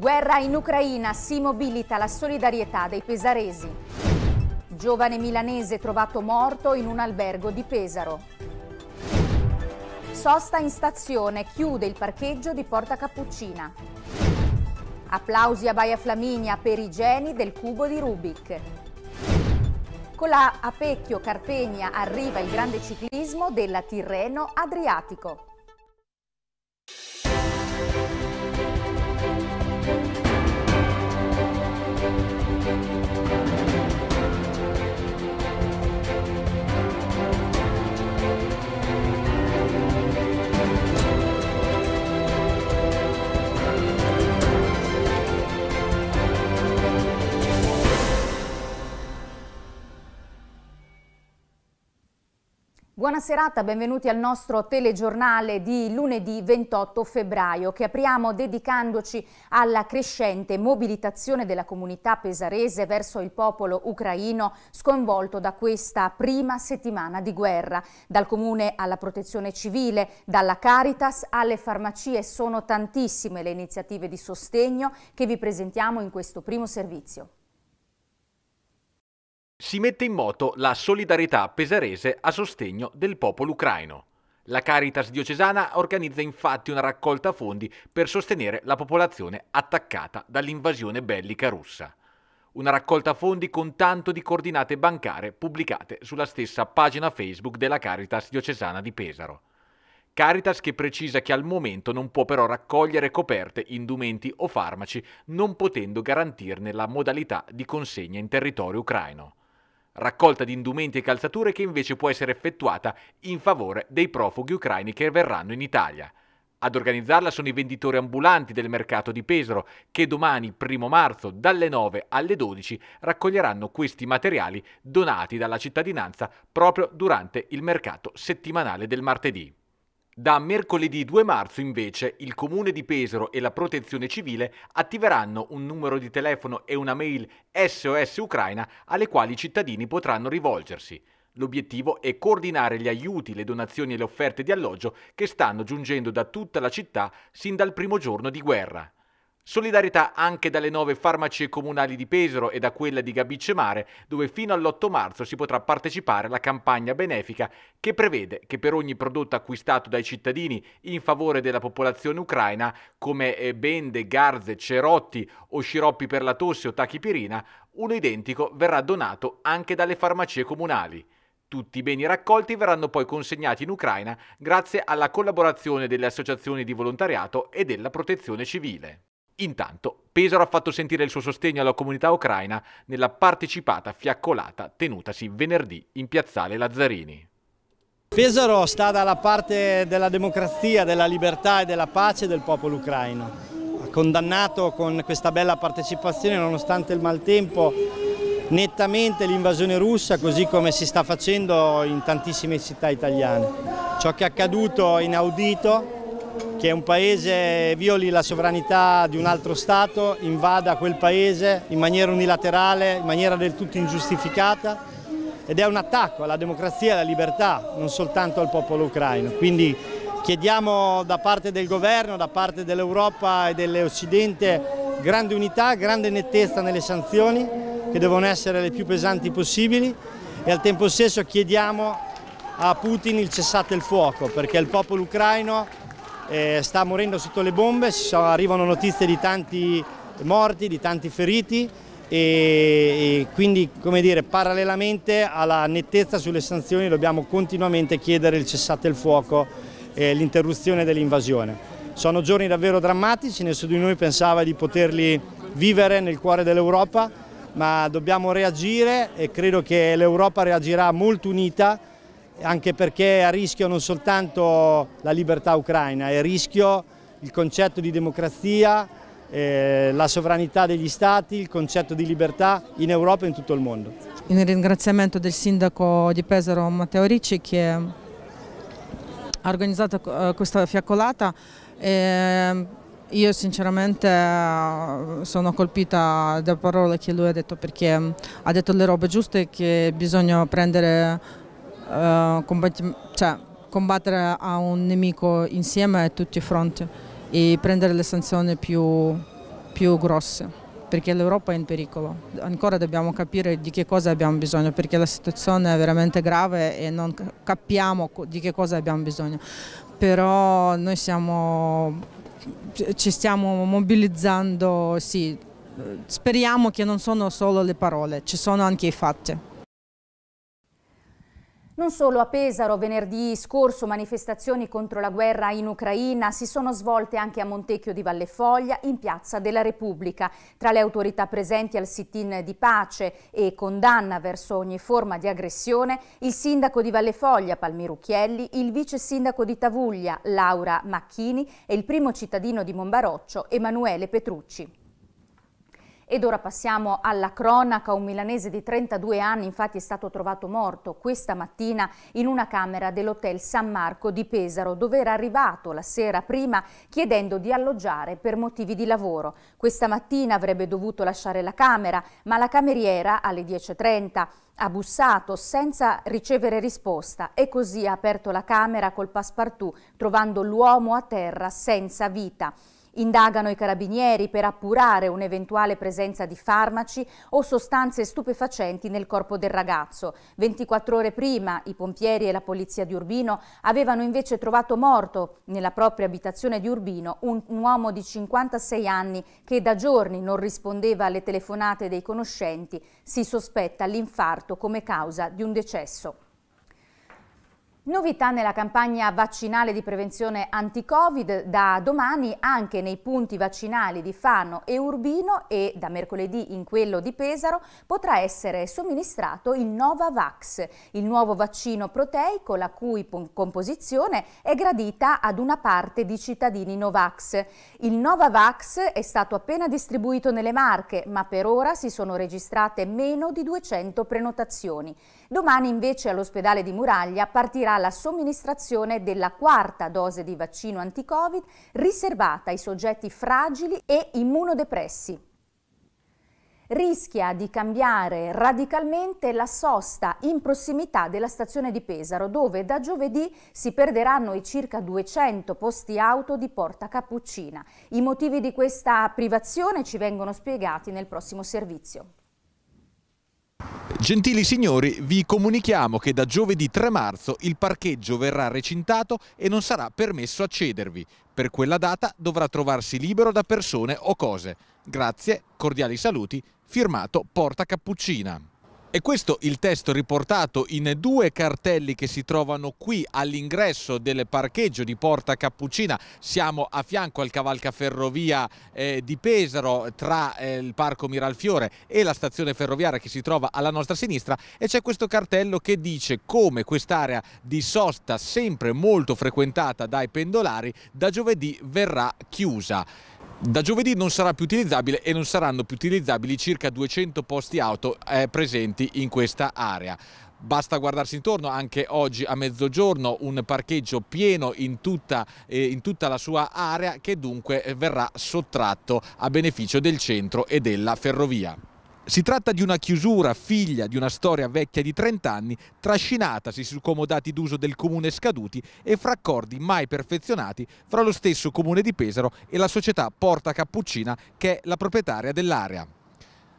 Guerra in Ucraina, si mobilita la solidarietà dei pesaresi. Giovane milanese trovato morto in un albergo di Pesaro. Sosta in stazione, chiude il parcheggio di Porta Cappuccina. Applausi a Baia Flaminia per i geni del cubo di Rubik. Con la Apecchio Carpegna arriva il grande ciclismo della Tirreno Adriatico. Buona serata, benvenuti al nostro telegiornale di lunedì 28 febbraio che apriamo dedicandoci alla crescente mobilitazione della comunità pesarese verso il popolo ucraino sconvolto da questa prima settimana di guerra. Dal comune alla protezione civile, dalla Caritas alle farmacie sono tantissime le iniziative di sostegno che vi presentiamo in questo primo servizio. Si mette in moto la solidarietà pesarese a sostegno del popolo ucraino. La Caritas diocesana organizza infatti una raccolta fondi per sostenere la popolazione attaccata dall'invasione bellica russa. Una raccolta fondi con tanto di coordinate bancarie pubblicate sulla stessa pagina Facebook della Caritas diocesana di Pesaro. Caritas che precisa che al momento non può però raccogliere coperte, indumenti o farmaci, non potendo garantirne la modalità di consegna in territorio ucraino raccolta di indumenti e calzature che invece può essere effettuata in favore dei profughi ucraini che verranno in Italia. Ad organizzarla sono i venditori ambulanti del mercato di Pesaro che domani, primo marzo, dalle 9 alle 12 raccoglieranno questi materiali donati dalla cittadinanza proprio durante il mercato settimanale del martedì. Da mercoledì 2 marzo invece il Comune di Pesaro e la Protezione Civile attiveranno un numero di telefono e una mail SOS Ucraina alle quali i cittadini potranno rivolgersi. L'obiettivo è coordinare gli aiuti, le donazioni e le offerte di alloggio che stanno giungendo da tutta la città sin dal primo giorno di guerra. Solidarietà anche dalle nove farmacie comunali di Pesaro e da quella di Gabicemare, dove fino all'8 marzo si potrà partecipare alla campagna benefica che prevede che per ogni prodotto acquistato dai cittadini in favore della popolazione ucraina, come eh, bende, garze, cerotti o sciroppi per la tosse o tachipirina, uno identico verrà donato anche dalle farmacie comunali. Tutti i beni raccolti verranno poi consegnati in Ucraina grazie alla collaborazione delle associazioni di volontariato e della protezione civile. Intanto, Pesaro ha fatto sentire il suo sostegno alla comunità ucraina nella partecipata fiaccolata tenutasi venerdì in piazzale Lazzarini. Pesaro sta dalla parte della democrazia, della libertà e della pace del popolo ucraino. Ha condannato con questa bella partecipazione, nonostante il maltempo, nettamente l'invasione russa, così come si sta facendo in tantissime città italiane. Ciò che è accaduto è inaudito, che un paese violi la sovranità di un altro Stato, invada quel paese in maniera unilaterale, in maniera del tutto ingiustificata ed è un attacco alla democrazia e alla libertà, non soltanto al popolo ucraino. Quindi chiediamo da parte del governo, da parte dell'Europa e dell'Occidente grande unità, grande nettezza nelle sanzioni che devono essere le più pesanti possibili e al tempo stesso chiediamo a Putin il cessate il fuoco perché il popolo ucraino eh, sta morendo sotto le bombe, sono, arrivano notizie di tanti morti, di tanti feriti e, quindi come dire, parallelamente alla nettezza sulle sanzioni dobbiamo continuamente chiedere il cessate il fuoco e l'interruzione dell'invasione. Sono giorni davvero drammatici, nessuno di noi pensava di poterli vivere nel cuore dell'Europa, ma dobbiamo reagire e credo che l'Europa reagirà molto unita anche perché è a rischio non soltanto la libertà ucraina, è a rischio il concetto di democrazia, eh, la sovranità degli stati, il concetto di libertà in Europa e in tutto il mondo. Un ringraziamento del sindaco di Pesaro Matteo Ricci che ha organizzato eh, questa fiaccolata. Eh, io sinceramente eh, sono colpita da parole che lui ha detto perché ha detto le robe giuste che bisogna prendere eh, cioè, combattere a un nemico insieme a tutti i fronti e prendere le sanzioni più, più grosse perché l'Europa è in pericolo. Ancora dobbiamo capire di che cosa abbiamo bisogno, perché la situazione è veramente grave e non capiamo di che cosa abbiamo bisogno. Però noi siamo, ci stiamo mobilizzando, sì, eh, speriamo che non sono solo le parole, ci sono anche i fatti. Non solo a Pesaro, venerdì scorso manifestazioni contro la guerra in Ucraina si sono svolte anche a Montecchio di Vallefoglia in Piazza della Repubblica. Tra le autorità presenti al sit-in di pace e condanna verso ogni forma di aggressione, il sindaco di Vallefoglia Palmiro Chielli, il vice sindaco di Tavuglia Laura Macchini e il primo cittadino di Monbaroccio, Emanuele Petrucci. Ed ora passiamo alla cronaca, un milanese di 32 anni infatti è stato trovato morto questa mattina in una camera dell'hotel San Marco di Pesaro dove era arrivato la sera prima chiedendo di alloggiare per motivi di lavoro. Questa mattina avrebbe dovuto lasciare la camera ma la cameriera alle 10.30 ha bussato senza ricevere risposta e così ha aperto la camera col passepartout trovando l'uomo a terra senza vita. Indagano i carabinieri per appurare un'eventuale presenza di farmaci o sostanze stupefacenti nel corpo del ragazzo. 24 ore prima i pompieri e la polizia di Urbino avevano invece trovato morto nella propria abitazione di Urbino un, un uomo di 56 anni che da giorni non rispondeva alle telefonate dei conoscenti. Si sospetta l'infarto come causa di un decesso. Novità nella campagna vaccinale di prevenzione anti-Covid, da domani anche nei punti vaccinali di Fano e Urbino e da mercoledì in quello di Pesaro potrà essere somministrato il Novavax, il nuovo vaccino proteico la cui composizione è gradita ad una parte di cittadini Novax. Il Novavax è stato appena distribuito nelle Marche, ma per ora si sono registrate meno di 200 prenotazioni. Domani invece all'ospedale di Muraglia partirà la somministrazione della quarta dose di vaccino anti-Covid riservata ai soggetti fragili e immunodepressi rischia di cambiare radicalmente la sosta in prossimità della stazione di Pesaro, dove da giovedì si perderanno i circa 200 posti auto di Porta Cappuccina. I motivi di questa privazione ci vengono spiegati nel prossimo servizio. Gentili signori, vi comunichiamo che da giovedì 3 marzo il parcheggio verrà recintato e non sarà permesso accedervi. Per quella data dovrà trovarsi libero da persone o cose. Grazie, cordiali saluti, firmato Porta Cappuccina. E questo il testo riportato in due cartelli che si trovano qui all'ingresso del parcheggio di Porta Cappuccina. Siamo a fianco al cavalcaferrovia eh, di Pesaro tra eh, il parco Miralfiore e la stazione ferroviaria che si trova alla nostra sinistra e c'è questo cartello che dice come quest'area di sosta sempre molto frequentata dai pendolari da giovedì verrà chiusa. Da giovedì non sarà più utilizzabile e non saranno più utilizzabili circa 200 posti auto eh, presenti in questa area. Basta guardarsi intorno, anche oggi a mezzogiorno un parcheggio pieno in tutta, eh, in tutta, la sua area che dunque eh, verrà sottratto a beneficio del centro e della ferrovia. Si tratta di una chiusura figlia di una storia vecchia di 30 anni, trascinatasi su comodati d'uso del comune scaduti e fra accordi mai perfezionati fra lo stesso comune di Pesaro e la società Porta Cappuccina che è la proprietaria dell'area.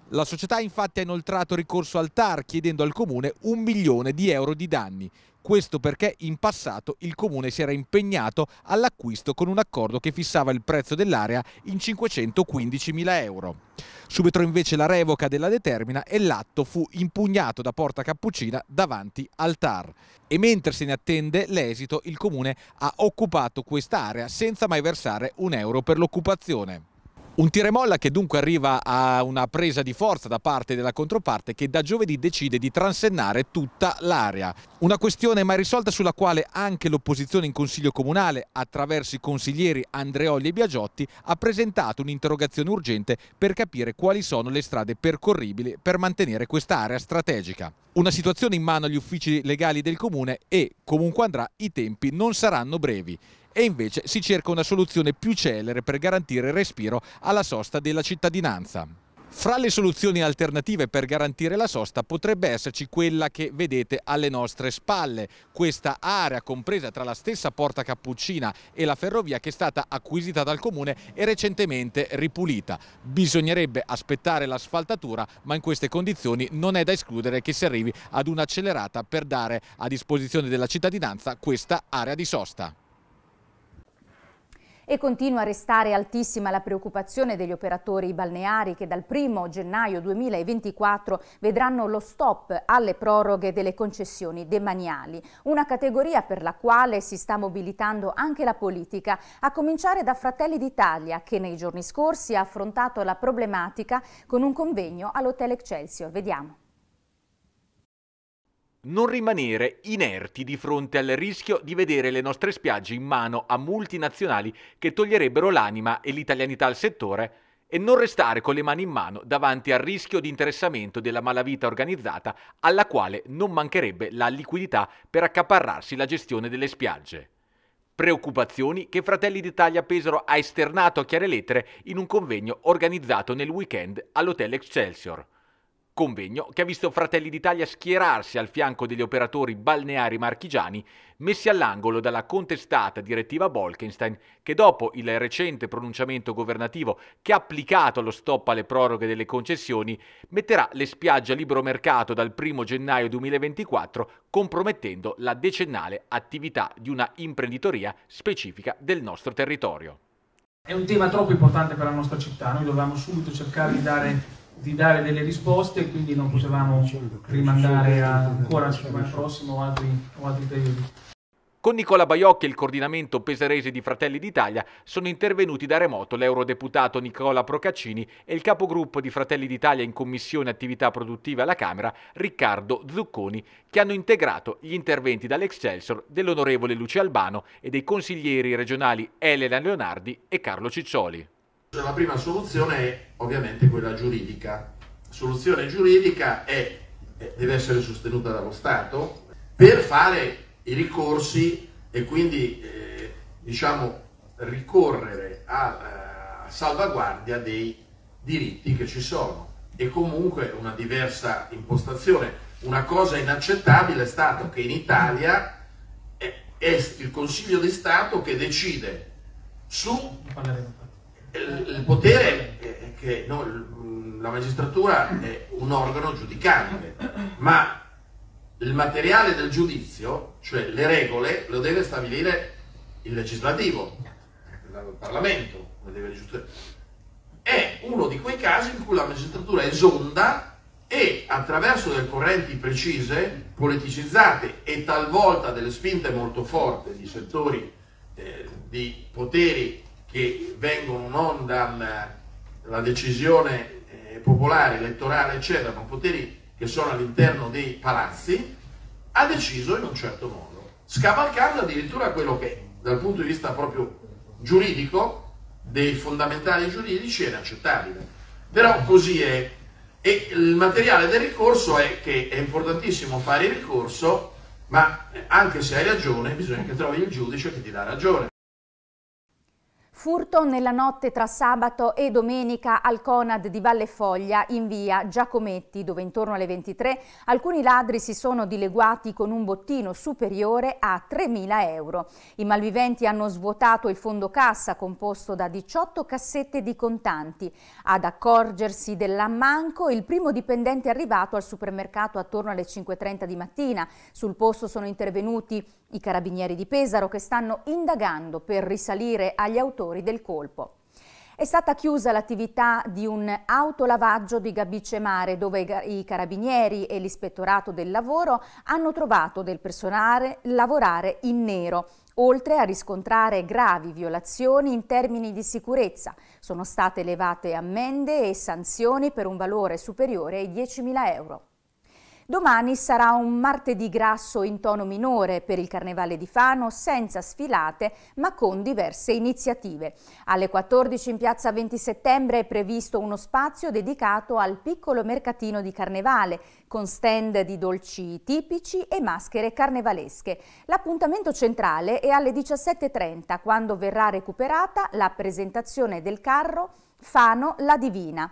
La società infatti ha inoltrato ricorso al TAR chiedendo al comune un milione di euro di danni. Questo perché in passato il comune si era impegnato all'acquisto con un accordo che fissava il prezzo dell'area in 515.000 euro. Subito invece la revoca della determina e l'atto fu impugnato da Porta Cappuccina davanti al TAR. E mentre se ne attende l'esito, il comune ha occupato quest'area senza mai versare un euro per l'occupazione. Un tiremolla che dunque arriva a una presa di forza da parte della controparte che da giovedì decide di transennare tutta l'area. Una questione mai risolta sulla quale anche l'opposizione in Consiglio Comunale, attraverso i consiglieri Andreoli e Biagiotti, ha presentato un'interrogazione urgente per capire quali sono le strade percorribili per mantenere quest'area strategica. Una situazione in mano agli uffici legali del Comune e, comunque andrà, i tempi non saranno brevi e invece si cerca una soluzione più celere per garantire respiro alla sosta della cittadinanza. Fra le soluzioni alternative per garantire la sosta potrebbe esserci quella che vedete alle nostre spalle, questa area compresa tra la stessa Porta Cappuccina e la ferrovia che è stata acquisita dal comune e recentemente ripulita. Bisognerebbe aspettare l'asfaltatura, ma in queste condizioni non è da escludere che si arrivi ad un'accelerata per dare a disposizione della cittadinanza questa area di sosta. E continua a restare altissima la preoccupazione degli operatori balneari che dal 1 gennaio 2024 vedranno lo stop alle proroghe delle concessioni demaniali, una categoria per la quale si sta mobilitando anche la politica, a cominciare da Fratelli d'Italia che nei giorni scorsi ha affrontato la problematica con un convegno all'Hotel Excelsior. Vediamo non rimanere inerti di fronte al rischio di vedere le nostre spiagge in mano a multinazionali che toglierebbero l'anima e l'italianità al settore e non restare con le mani in mano davanti al rischio di interessamento della malavita organizzata alla quale non mancherebbe la liquidità per accaparrarsi la gestione delle spiagge. Preoccupazioni che Fratelli d'Italia Pesaro ha esternato a chiare lettere in un convegno organizzato nel weekend all'Hotel Excelsior convegno che ha visto Fratelli d'Italia schierarsi al fianco degli operatori balneari marchigiani messi all'angolo dalla contestata direttiva Bolkenstein che dopo il recente pronunciamento governativo che ha applicato lo stop alle proroghe delle concessioni metterà le spiagge a libero mercato dal 1 gennaio 2024 compromettendo la decennale attività di una imprenditoria specifica del nostro territorio. È un tema troppo importante per la nostra città, noi dovevamo subito cercare di dare di dare delle risposte, e quindi non potevamo rimandare ancora al settimana prossima o altri, o altri periodi. Con Nicola Baiocchi e il coordinamento peserese di Fratelli d'Italia sono intervenuti da remoto l'eurodeputato Nicola Procaccini e il capogruppo di Fratelli d'Italia in Commissione Attività Produttive alla Camera, Riccardo Zucconi, che hanno integrato gli interventi dall'Excelsior dell'onorevole Lucia Albano e dei consiglieri regionali Elena Leonardi e Carlo Ciccioli. Cioè, la prima soluzione è ovviamente quella giuridica. La soluzione giuridica è, deve essere sostenuta dallo Stato per fare i ricorsi e quindi eh, diciamo, ricorrere a, eh, a salvaguardia dei diritti che ci sono e comunque una diversa impostazione. Una cosa inaccettabile è stato che in Italia è, il Consiglio di Stato che decide su il potere è che no, la magistratura è un organo giudicante, ma il materiale del giudizio, cioè le regole, lo deve stabilire il legislativo, il Parlamento, è uno di quei casi in cui la magistratura esonda e attraverso delle correnti precise, politicizzate e talvolta delle spinte molto forti di settori eh, di poteri che vengono non dalla decisione eh, popolare, elettorale, eccetera, ma poteri che sono all'interno dei palazzi, ha deciso in un certo modo, scavalcando addirittura quello che dal punto di vista proprio giuridico, dei fondamentali giuridici, era accettabile. Però così è. E il materiale del ricorso è che è importantissimo fare il ricorso, ma eh, anche se hai ragione, bisogna che trovi il giudice che ti dà ragione. Furto nella notte tra sabato e domenica al Conad di Valle Foglia in via Giacometti, dove intorno alle 23 alcuni ladri si sono dileguati con un bottino superiore a 3.000 euro. I malviventi hanno svuotato il fondo cassa composto da 18 cassette di contanti. Ad accorgersi dell'ammanco il primo dipendente è arrivato al supermercato attorno alle 5.30 di mattina. Sul posto sono intervenuti i carabinieri di Pesaro che stanno indagando per risalire agli autori autori del colpo. È stata chiusa l'attività di un autolavaggio di Gabice Mare dove i carabinieri e l'ispettorato del lavoro hanno trovato del personale lavorare in nero, oltre a riscontrare gravi violazioni in termini di sicurezza. Sono state elevate ammende e sanzioni per un valore superiore ai 10.000 euro. Domani sarà un martedì grasso in tono minore per il Carnevale di Fano, senza sfilate ma con diverse iniziative. Alle 14 in piazza 20 settembre è previsto uno spazio dedicato al piccolo mercatino di Carnevale, con stand di dolci tipici e maschere carnevalesche. L'appuntamento centrale è alle 17.30, quando verrà recuperata la presentazione del carro Fano la Divina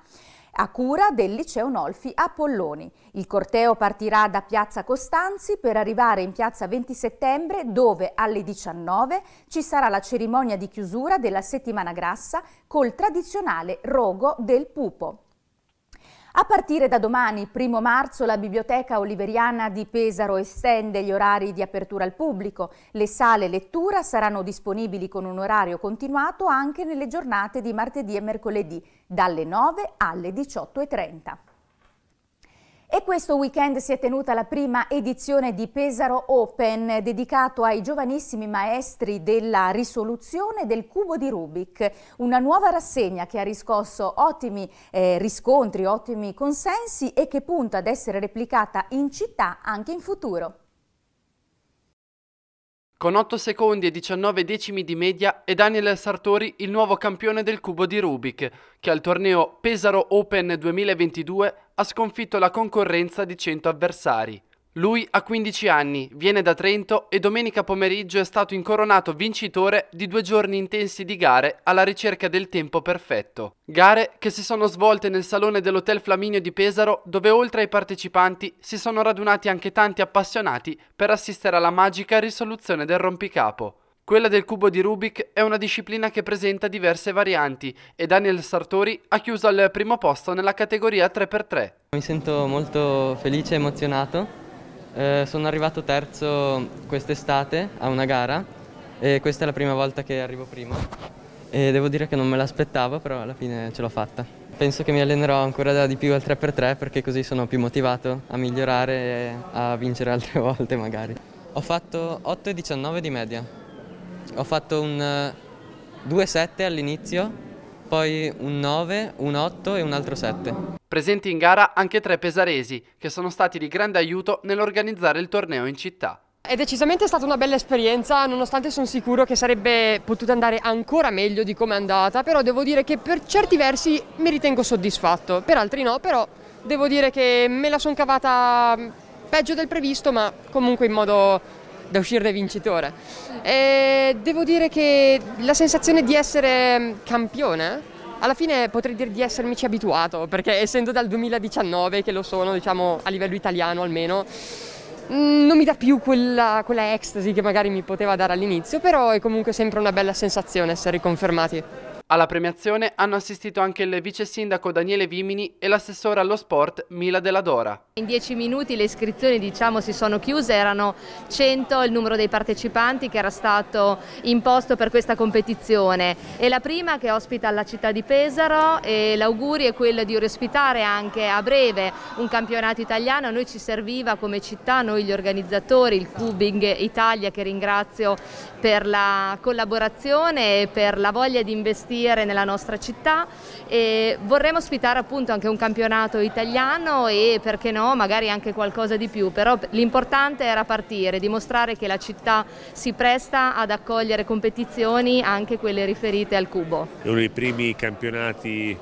a cura del liceo Nolfi a Polloni. Il corteo partirà da Piazza Costanzi per arrivare in Piazza 20 Settembre dove alle 19 ci sarà la cerimonia di chiusura della settimana grassa col tradizionale rogo del pupo. A partire da domani, 1 marzo, la Biblioteca Oliveriana di Pesaro estende gli orari di apertura al pubblico. Le sale lettura saranno disponibili con un orario continuato anche nelle giornate di martedì e mercoledì, dalle 9 alle 18.30. E questo weekend si è tenuta la prima edizione di Pesaro Open, dedicato ai giovanissimi maestri della risoluzione del cubo di Rubik. Una nuova rassegna che ha riscosso ottimi eh, riscontri, ottimi consensi e che punta ad essere replicata in città anche in futuro. Con 8 secondi e 19 decimi di media è Daniel Sartori il nuovo campione del cubo di Rubik, che al torneo Pesaro Open 2022 ha sconfitto la concorrenza di 100 avversari. Lui ha 15 anni, viene da Trento e domenica pomeriggio è stato incoronato vincitore di due giorni intensi di gare alla ricerca del tempo perfetto. Gare che si sono svolte nel salone dell'Hotel Flaminio di Pesaro dove oltre ai partecipanti si sono radunati anche tanti appassionati per assistere alla magica risoluzione del rompicapo. Quella del cubo di Rubik è una disciplina che presenta diverse varianti e Daniel Sartori ha chiuso al primo posto nella categoria 3x3. Mi sento molto felice e emozionato eh, sono arrivato terzo quest'estate a una gara e questa è la prima volta che arrivo primo e devo dire che non me l'aspettavo però alla fine ce l'ho fatta. Penso che mi allenerò ancora di più al 3x3 perché così sono più motivato a migliorare e a vincere altre volte magari. Ho fatto 8,19 di media, ho fatto un 2-7 eh, all'inizio poi un 9, un 8 e un altro 7. Presenti in gara anche tre pesaresi che sono stati di grande aiuto nell'organizzare il torneo in città. È decisamente stata una bella esperienza, nonostante sono sicuro che sarebbe potuta andare ancora meglio di come è andata, però devo dire che per certi versi mi ritengo soddisfatto, per altri no, però devo dire che me la sono cavata mm, peggio del previsto, ma comunque in modo da uscire da vincitore. E devo dire che la sensazione di essere mm, campione alla fine potrei dire di essermici abituato, perché essendo dal 2019 che lo sono, diciamo a livello italiano almeno, mm, non mi dà più quella, quella ecstasy che magari mi poteva dare all'inizio, però è comunque sempre una bella sensazione essere riconfermati. Alla premiazione hanno assistito anche il vice sindaco Daniele Vimini e l'assessore allo sport Mila Della Dora. In dieci minuti le iscrizioni diciamo, si sono chiuse, erano 100 il numero dei partecipanti che era stato imposto per questa competizione. È la prima che ospita la città di Pesaro e l'augurio è quello di ospitare anche a breve un campionato italiano. A noi ci serviva come città, noi gli organizzatori, il Cubing Italia che ringrazio per la collaborazione e per la voglia di investire partire nella nostra città e vorremmo ospitare appunto anche un campionato italiano e perché no magari anche qualcosa di più, però l'importante era partire, dimostrare che la città si presta ad accogliere competizioni anche quelle riferite al cubo. uno dei primi campionati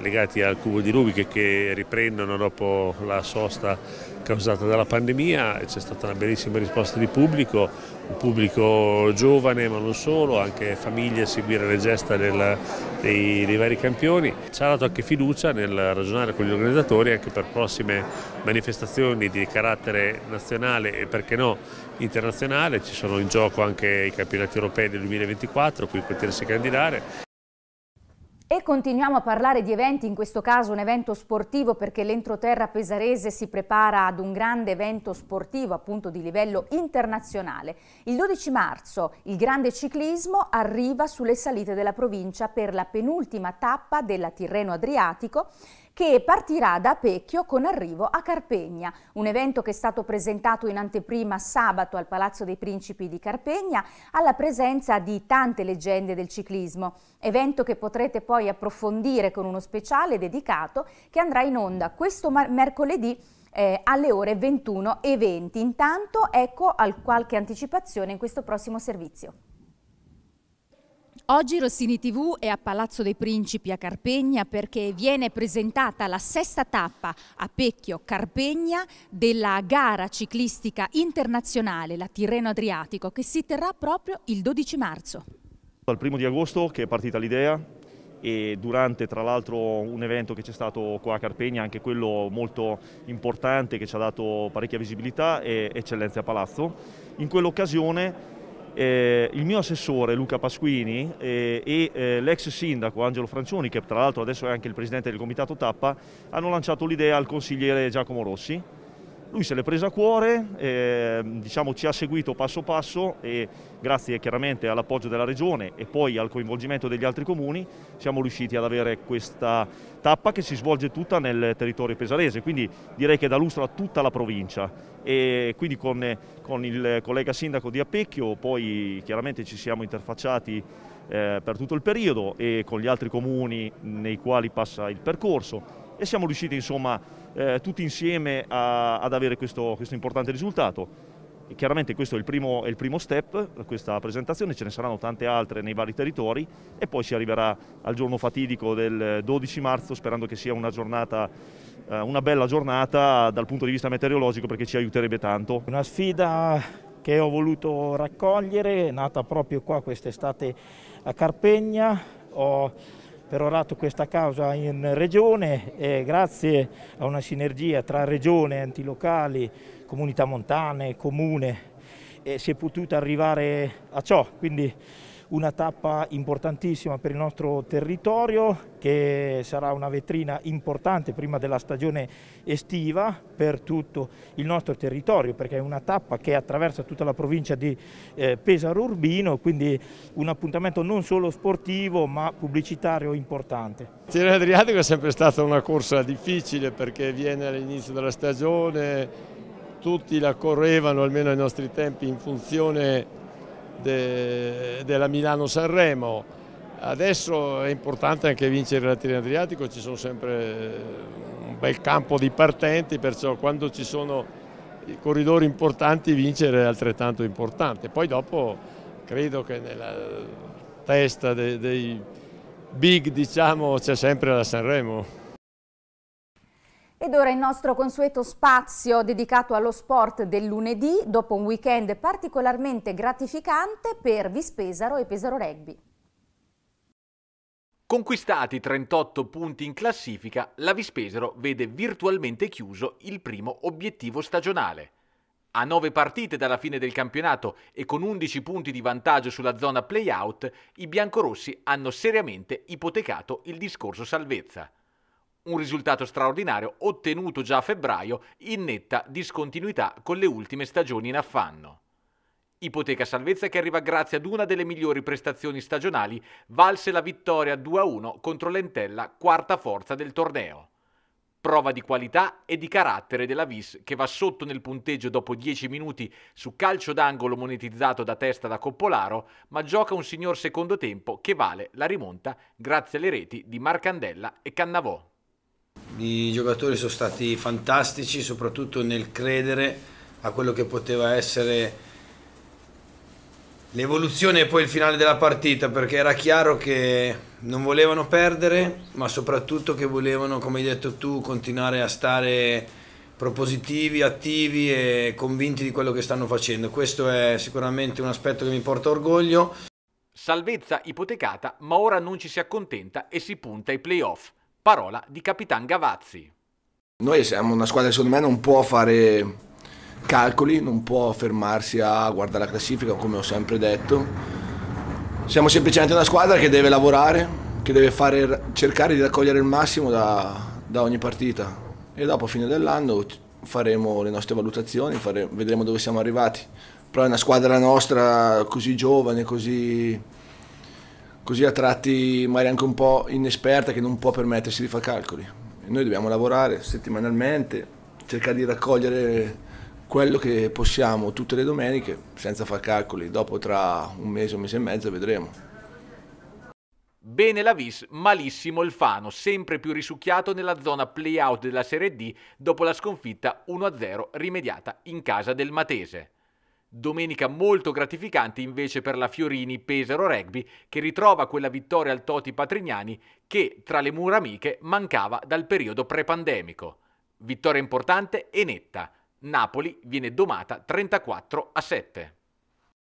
legati al cubo di Rubik che riprendono dopo la sosta causata dalla pandemia, c'è stata una bellissima risposta di pubblico, un pubblico giovane ma non solo, anche famiglie a seguire le gesta del, dei, dei, vari campioni. Ci ha dato anche fiducia nel ragionare con gli organizzatori anche per prossime manifestazioni di carattere nazionale e perché no internazionale, ci sono in gioco anche i campionati europei del 2024 qui potersi candidare. E continuiamo a parlare di eventi, in questo caso un evento sportivo perché l'entroterra pesarese si prepara ad un grande evento sportivo appunto di livello internazionale. Il 12 marzo il grande ciclismo arriva sulle salite della provincia per la penultima tappa della Tirreno Adriatico che partirà da Pecchio con arrivo a Carpegna, un evento che è stato presentato in anteprima sabato al Palazzo dei Principi di Carpegna alla presenza di tante leggende del ciclismo, evento che potrete poi approfondire con uno speciale dedicato che andrà in onda questo mercoledì eh, alle ore 21 e 20. Intanto ecco qualche anticipazione in questo prossimo servizio. Oggi Rossini TV è a Palazzo dei Principi a Carpegna perché viene presentata la sesta tappa a Pecchio Carpegna della gara ciclistica internazionale, la Tirreno Adriatico, che si terrà proprio il 12 marzo. Dal primo di agosto che è partita l'idea e durante tra l'altro un evento che c'è stato qua a Carpegna, anche quello molto importante che ci ha dato parecchia visibilità e eccellenza a Palazzo, in quell'occasione eh, il mio assessore Luca Pasquini eh, e eh, l'ex sindaco Angelo Francioni, che tra l'altro adesso è anche il presidente del comitato Tappa, hanno lanciato l'idea al consigliere Giacomo Rossi lui se l'è presa a cuore, eh, diciamo, ci ha seguito passo passo e grazie chiaramente all'appoggio della Regione e poi al coinvolgimento degli altri comuni siamo riusciti ad avere questa tappa che si svolge tutta nel territorio pesarese, quindi direi che da lustro a tutta la provincia e quindi con, con il collega sindaco di Appecchio poi chiaramente ci siamo interfacciati eh, per tutto il periodo e con gli altri comuni nei quali passa il percorso e siamo riusciti insomma a eh, tutti insieme a, ad avere questo, questo, importante risultato. E chiaramente questo è il, primo, è il primo step, questa presentazione, ce ne saranno tante altre nei vari territori e poi si arriverà al giorno fatidico del 12 marzo sperando che sia una giornata eh, una bella giornata dal punto di vista meteorologico perché ci aiuterebbe tanto. Una sfida che ho voluto raccogliere, è nata proprio qua quest'estate a Carpegna, ho perorato questa causa in Regione e grazie a una sinergia tra Regione, enti locali, comunità montane, comune eh, si è potuto arrivare a ciò. Quindi una tappa importantissima per il nostro territorio che sarà una vetrina importante prima della stagione estiva per tutto il nostro territorio perché è una tappa che attraversa tutta la provincia di eh, Pesaro Urbino, quindi un appuntamento non solo sportivo ma pubblicitario importante. Il Tirreno Adriatico è sempre stata una corsa difficile perché viene all'inizio della stagione, tutti la correvano almeno ai nostri tempi in funzione de, della Milano-Sanremo. Adesso è importante anche vincere la Tirreno Adriatico, ci sono sempre eh, un bel campo di partenti, perciò quando ci sono i corridori importanti vincere è altrettanto importante. Poi dopo credo che nella testa dei, dei big diciamo, c'è sempre la Sanremo. Ed ora il nostro consueto spazio dedicato allo sport del lunedì, dopo un weekend particolarmente gratificante per Vispesaro e Pesaro Rugby. Conquistati 38 punti in classifica, la Vispesaro vede virtualmente chiuso il primo obiettivo stagionale. A 9 partite dalla fine del campionato e con 11 punti di vantaggio sulla zona play-out, i biancorossi hanno seriamente ipotecato il discorso salvezza un risultato straordinario ottenuto già a febbraio in netta discontinuità con le ultime stagioni in affanno. Ipoteca salvezza che arriva grazie ad una delle migliori prestazioni stagionali, valse la vittoria 2-1 contro l'Entella, quarta forza del torneo. Prova di qualità e di carattere della Vis che va sotto nel punteggio dopo 10 minuti su calcio d'angolo monetizzato da testa da Coppolaro, ma gioca un signor secondo tempo che vale la rimonta grazie alle reti di Marcandella e Cannavò. I giocatori sono stati fantastici, soprattutto nel credere a quello che poteva essere l'evoluzione e poi il finale della partita, perché era chiaro che non volevano perdere, ma soprattutto che volevano, come hai detto tu, continuare a stare propositivi, attivi e convinti di quello che stanno facendo. Questo è sicuramente un aspetto che mi porta orgoglio. Salvezza ipotecata, ma ora non ci si accontenta e si punta ai playoff. Parola di Capitan Gavazzi. Noi siamo una squadra che secondo me non può fare calcoli, non può fermarsi a guardare la classifica come ho sempre detto. Siamo semplicemente una squadra che deve lavorare, che deve fare, cercare di raccogliere il massimo da, da, ogni partita e dopo a fine dell'anno faremo le nostre valutazioni, fare, vedremo dove siamo arrivati. Però è una squadra nostra così giovane, così così a tratti magari anche un po' inesperta che non può permettersi di fare calcoli. noi dobbiamo lavorare settimanalmente, cercare di raccogliere quello che possiamo tutte le domeniche senza fare calcoli. Dopo tra un mese, un mese e mezzo vedremo. Bene la Vis, malissimo il Fano, sempre più risucchiato nella zona play-out della Serie D dopo la sconfitta 1-0 rimediata in casa del Matese. Domenica molto gratificante invece per la Fiorini Pesaro Rugby che ritrova quella vittoria al Toti Patrignani che tra le mura amiche mancava dal periodo prepandemico. Vittoria importante e netta. Napoli viene domata 34 a 7.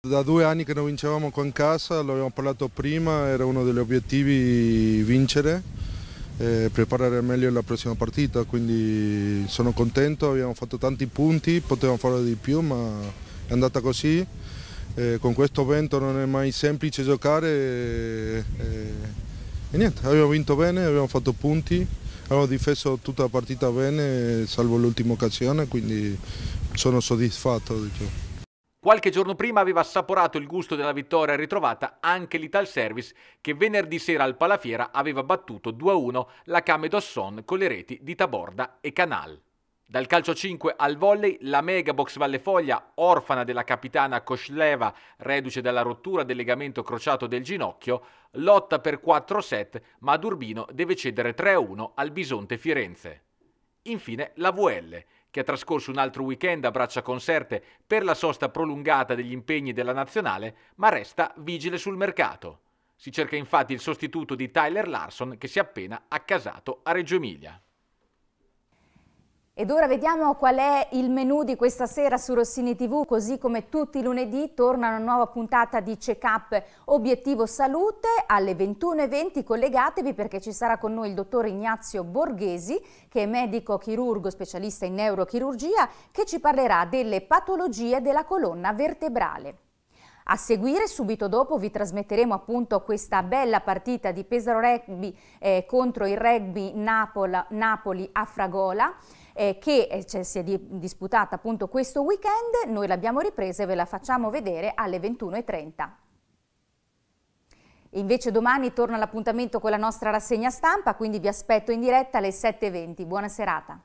Da due anni che non vincevamo in casa, l'abbiamo parlato prima, era uno degli obiettivi vincere, eh, preparare meglio la prossima partita, quindi sono contento, abbiamo fatto tanti punti, potevamo fare di più ma è andata così, eh, con questo vento non è mai semplice giocare e, eh, e, eh, e niente, abbiamo vinto bene, abbiamo fatto punti, abbiamo difeso tutta la partita bene, salvo l'ultima occasione, quindi sono soddisfatto. Diciamo. Qualche giorno prima aveva assaporato il gusto della vittoria ritrovata anche l'Ital Service che venerdì sera al Palafiera aveva battuto 2-1 la Camedo Son con le reti di Taborda e Canal. Dal calcio 5 al volley, la Mega Megabox Vallefoglia, orfana della capitana Koshleva, reduce dalla rottura del legamento crociato del ginocchio, lotta per 4 set, ma Durbino deve cedere 3-1 al Bisonte Firenze. Infine la VL, che ha trascorso un altro weekend a braccia conserte per la sosta prolungata degli impegni della nazionale, ma resta vigile sul mercato. Si cerca infatti il sostituto di Tyler Larson che si è appena accasato a Reggio Emilia. Ed ora vediamo qual è il menù di questa sera su Rossini TV, così come tutti i lunedì torna una nuova puntata di Check Up Obiettivo Salute alle 21.20 collegatevi perché ci sarà con noi il dottor Ignazio Borghesi che è medico chirurgo specialista in neurochirurgia che ci parlerà delle patologie della colonna vertebrale. A seguire, subito dopo, vi trasmetteremo appunto questa bella partita di Pesaro Rugby eh, contro il Rugby Napoli, Napoli a Fragola eh, che eh, cioè, si è di disputata appunto questo weekend, noi l'abbiamo ripresa e ve la facciamo vedere alle 21.30. Invece domani torna l'appuntamento con la nostra rassegna stampa, quindi vi aspetto in diretta alle 7.20. Buona serata.